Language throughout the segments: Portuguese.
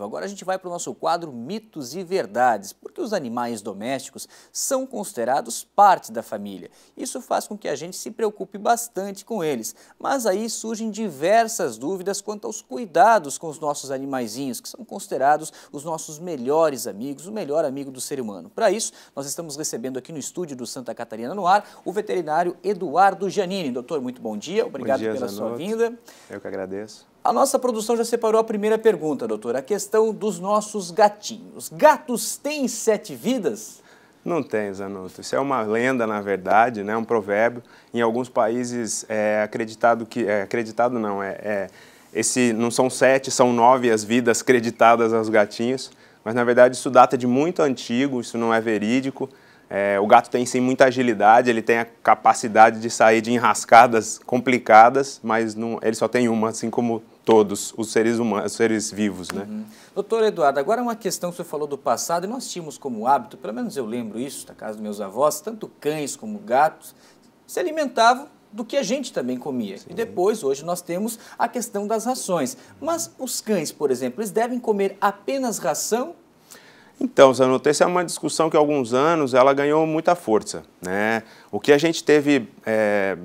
Então, agora a gente vai para o nosso quadro Mitos e Verdades, porque os animais domésticos são considerados parte da família. Isso faz com que a gente se preocupe bastante com eles, mas aí surgem diversas dúvidas quanto aos cuidados com os nossos animaizinhos, que são considerados os nossos melhores amigos, o melhor amigo do ser humano. Para isso, nós estamos recebendo aqui no estúdio do Santa Catarina no Ar o veterinário Eduardo Janini. Doutor, muito bom dia, obrigado bom dia, pela Zanotto. sua vinda. Eu que agradeço. A nossa produção já separou a primeira pergunta, doutor, a questão dos nossos gatinhos. Gatos têm sete vidas? Não tem, Zanotto. Isso é uma lenda, na verdade, né? um provérbio. Em alguns países é acreditado que... É acreditado não, é, é esse, não são sete, são nove as vidas creditadas aos gatinhos. Mas, na verdade, isso data de muito antigo, isso não é verídico. É, o gato tem sim muita agilidade, ele tem a capacidade de sair de enrascadas complicadas, mas não, ele só tem uma, assim como todos os seres humanos, os seres vivos, né? Uhum. Doutor Eduardo, agora é uma questão que você falou do passado, e nós tínhamos como hábito, pelo menos eu lembro isso da casa dos meus avós, tanto cães como gatos se alimentavam do que a gente também comia. Sim. E depois, hoje, nós temos a questão das rações. Mas os cães, por exemplo, eles devem comer apenas ração? Então, Zanotto, essa é uma discussão que há alguns anos ela ganhou muita força. Né? O que a gente teve é,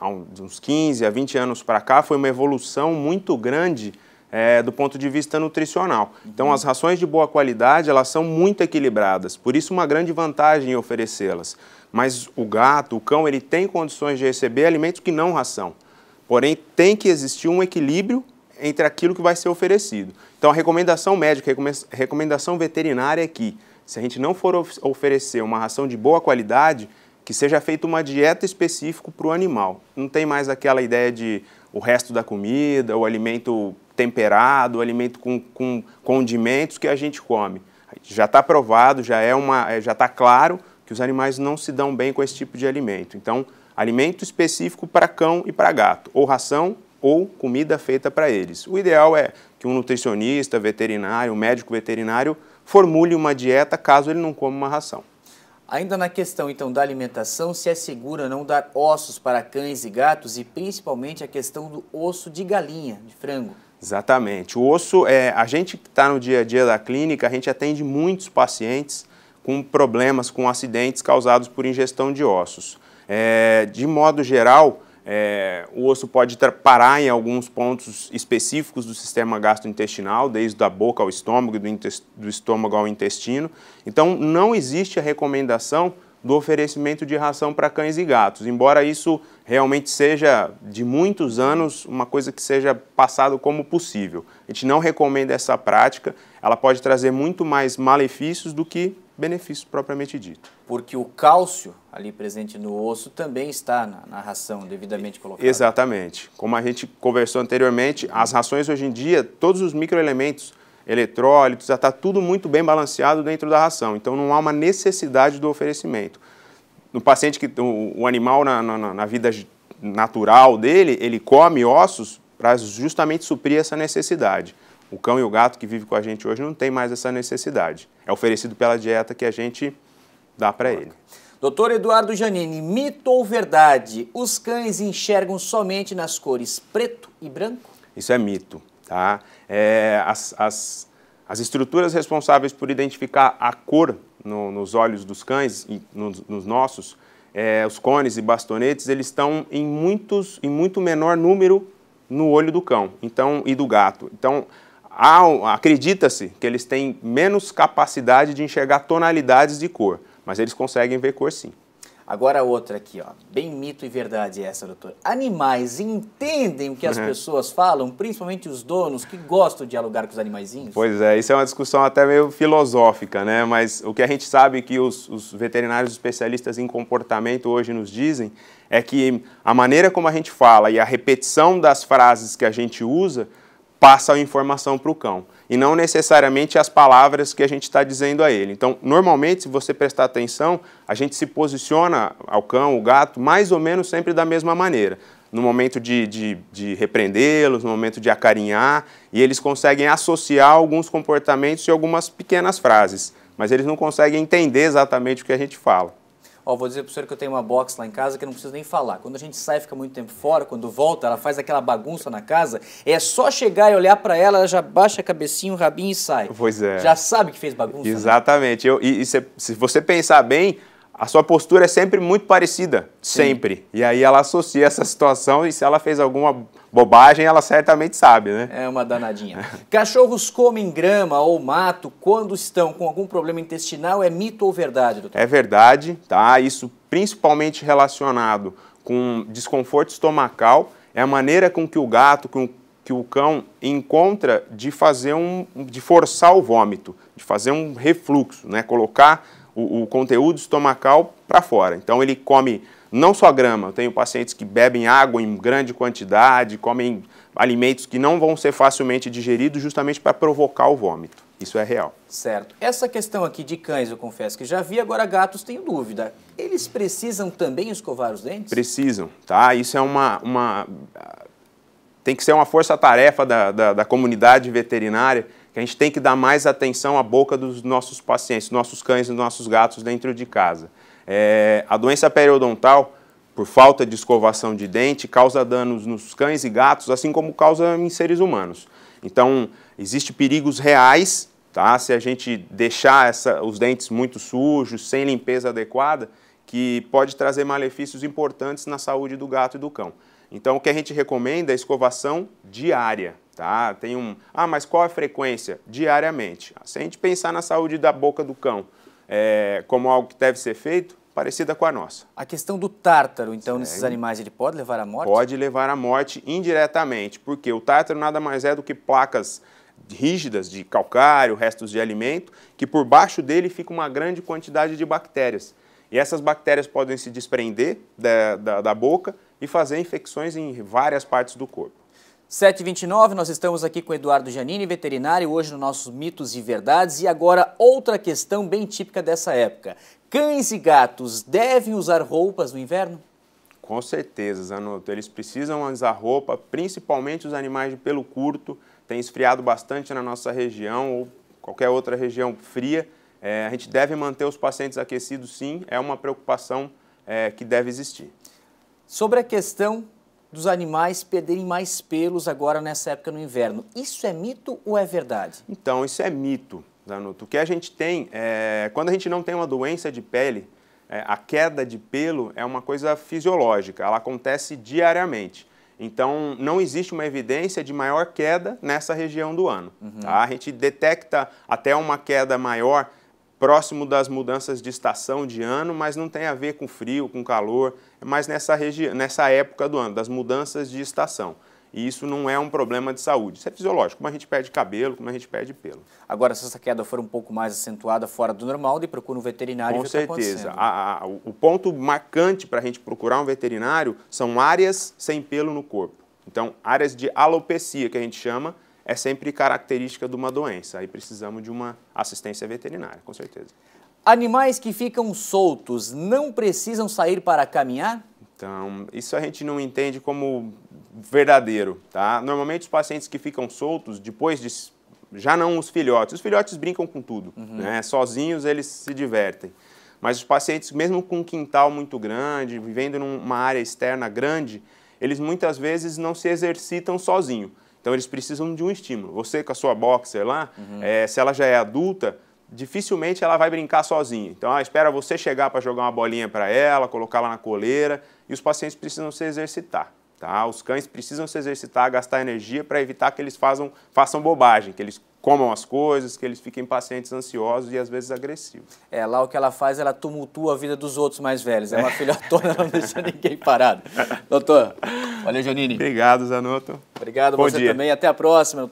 há uns 15 a 20 anos para cá, foi uma evolução muito grande é, do ponto de vista nutricional. Então, as rações de boa qualidade, elas são muito equilibradas, por isso uma grande vantagem em oferecê-las. Mas o gato, o cão, ele tem condições de receber alimentos que não ração. Porém, tem que existir um equilíbrio entre aquilo que vai ser oferecido. Então, a recomendação médica, a recomendação veterinária é que, se a gente não for of oferecer uma ração de boa qualidade, que seja feita uma dieta específica para o animal. Não tem mais aquela ideia de o resto da comida, o alimento temperado, o alimento com, com condimentos que a gente come. Já está provado, já é uma, é, já está claro que os animais não se dão bem com esse tipo de alimento. Então, alimento específico para cão e para gato, ou ração ou comida feita para eles. O ideal é que um nutricionista, veterinário, um médico veterinário formule uma dieta caso ele não coma uma ração. Ainda na questão então da alimentação, se é segura não dar ossos para cães e gatos e principalmente a questão do osso de galinha, de frango. Exatamente. O osso, é, a gente que está no dia a dia da clínica, a gente atende muitos pacientes com problemas, com acidentes causados por ingestão de ossos. É, de modo geral, é, o osso pode parar em alguns pontos específicos do sistema gastrointestinal, desde da boca ao estômago, do, do estômago ao intestino. Então, não existe a recomendação do oferecimento de ração para cães e gatos, embora isso realmente seja de muitos anos uma coisa que seja passado como possível. A gente não recomenda essa prática, ela pode trazer muito mais malefícios do que benefício propriamente dito. Porque o cálcio ali presente no osso também está na, na ração devidamente colocada. Exatamente. Como a gente conversou anteriormente, as rações hoje em dia, todos os microelementos, eletrólitos, já está tudo muito bem balanceado dentro da ração. Então não há uma necessidade do oferecimento. No paciente que o, o animal na, na, na vida natural dele, ele come ossos para justamente suprir essa necessidade. O cão e o gato que vive com a gente hoje não tem mais essa necessidade. É oferecido pela dieta que a gente dá para ele. Doutor Eduardo Janini, mito ou verdade? Os cães enxergam somente nas cores preto e branco? Isso é mito, tá? É, as, as, as estruturas responsáveis por identificar a cor no, nos olhos dos cães e nos, nos nossos, é, os cones e bastonetes, eles estão em, muitos, em muito menor número no olho do cão então e do gato. Então, acredita-se que eles têm menos capacidade de enxergar tonalidades de cor, mas eles conseguem ver cor sim. Agora outra aqui, ó. Bem mito e verdade essa, doutor. Animais entendem o que as uhum. pessoas falam, principalmente os donos que gostam de dialogar com os animaizinhos? Pois é, isso é uma discussão até meio filosófica, né? Mas o que a gente sabe que os, os veterinários especialistas em comportamento hoje nos dizem é que a maneira como a gente fala e a repetição das frases que a gente usa passa a informação para o cão e não necessariamente as palavras que a gente está dizendo a ele. Então, normalmente, se você prestar atenção, a gente se posiciona ao cão, o gato, mais ou menos sempre da mesma maneira. No momento de, de, de repreendê-los, no momento de acarinhar, e eles conseguem associar alguns comportamentos e algumas pequenas frases, mas eles não conseguem entender exatamente o que a gente fala. Ó, vou dizer para o senhor que eu tenho uma box lá em casa que eu não preciso nem falar. Quando a gente sai, fica muito tempo fora, quando volta, ela faz aquela bagunça na casa, é só chegar e olhar para ela, ela já baixa a cabecinha, o rabinho e sai. Pois é. Já sabe que fez bagunça. Né? Exatamente. Né? Eu, e, e se, se você pensar bem, a sua postura é sempre muito parecida, Sim. sempre. E aí ela associa essa situação e se ela fez alguma bobagem, ela certamente sabe, né? É uma danadinha. Cachorros comem grama ou mato quando estão com algum problema intestinal, é mito ou verdade, doutor? É verdade, tá? Isso principalmente relacionado com desconforto estomacal, é a maneira com que o gato, com que o cão encontra de fazer um de forçar o vômito, de fazer um refluxo, né? Colocar o, o conteúdo estomacal para fora. Então ele come não só grama, eu tenho pacientes que bebem água em grande quantidade, comem alimentos que não vão ser facilmente digeridos justamente para provocar o vômito. Isso é real. Certo. Essa questão aqui de cães, eu confesso que já vi, agora gatos tenho dúvida. Eles precisam também escovar os dentes? Precisam, tá? Isso é uma. uma tem que ser uma força-tarefa da, da, da comunidade veterinária que a gente tem que dar mais atenção à boca dos nossos pacientes, nossos cães e nossos gatos dentro de casa. É, a doença periodontal, por falta de escovação de dente, causa danos nos cães e gatos, assim como causa em seres humanos. Então, existem perigos reais, tá? Se a gente deixar essa, os dentes muito sujos, sem limpeza adequada, que pode trazer malefícios importantes na saúde do gato e do cão. Então, o que a gente recomenda é escovação diária, tá? Tem um, ah, mas qual a frequência? Diariamente. Se a gente pensar na saúde da boca do cão é, como algo que deve ser feito, parecida com a nossa. A questão do tártaro, então, nesses animais, ele pode levar à morte? Pode levar à morte indiretamente, porque o tártaro nada mais é do que placas rígidas de calcário, restos de alimento, que por baixo dele fica uma grande quantidade de bactérias. E essas bactérias podem se desprender da, da, da boca e fazer infecções em várias partes do corpo. 7h29, nós estamos aqui com Eduardo Janini, veterinário, hoje no nossos mitos e verdades. E agora, outra questão bem típica dessa época: cães e gatos devem usar roupas no inverno? Com certeza, Zanotto. Eles precisam usar roupa, principalmente os animais de pelo curto. Tem esfriado bastante na nossa região ou qualquer outra região fria. É, a gente deve manter os pacientes aquecidos, sim, é uma preocupação é, que deve existir. Sobre a questão dos animais perderem mais pelos agora nessa época no inverno, isso é mito ou é verdade? Então, isso é mito, Danuto. O que a gente tem, é, quando a gente não tem uma doença de pele, é, a queda de pelo é uma coisa fisiológica, ela acontece diariamente. Então, não existe uma evidência de maior queda nessa região do ano. Uhum. Tá? A gente detecta até uma queda maior próximo das mudanças de estação de ano, mas não tem a ver com frio, com calor, é mais nessa, região, nessa época do ano, das mudanças de estação. E isso não é um problema de saúde. Isso é fisiológico, como a gente perde cabelo, como a gente perde pelo. Agora, se essa queda for um pouco mais acentuada fora do normal, de procura um veterinário. Com tá certeza. Tá a, a, o ponto marcante para a gente procurar um veterinário são áreas sem pelo no corpo. Então, áreas de alopecia, que a gente chama, é sempre característica de uma doença. Aí precisamos de uma assistência veterinária, com certeza. Animais que ficam soltos não precisam sair para caminhar? Então, isso a gente não entende como verdadeiro, tá? Normalmente os pacientes que ficam soltos depois de já não os filhotes. Os filhotes brincam com tudo, uhum. né? Sozinhos eles se divertem. Mas os pacientes, mesmo com um quintal muito grande, vivendo numa área externa grande, eles muitas vezes não se exercitam sozinho. Então eles precisam de um estímulo. Você com a sua boxer lá, uhum. é, se ela já é adulta, dificilmente ela vai brincar sozinha. Então ela ah, espera você chegar para jogar uma bolinha para ela, colocar ela na coleira, e os pacientes precisam se exercitar. Tá? Os cães precisam se exercitar, gastar energia para evitar que eles façam, façam bobagem, que eles comam as coisas, que eles fiquem pacientes ansiosos e às vezes agressivos. É, lá o que ela faz, ela tumultua a vida dos outros mais velhos. É, é. uma é. filhotona, não deixa ninguém parado. Doutor, Valeu, Janine. Obrigado, Zanotto. Obrigado Bom você dia. também. Até a próxima.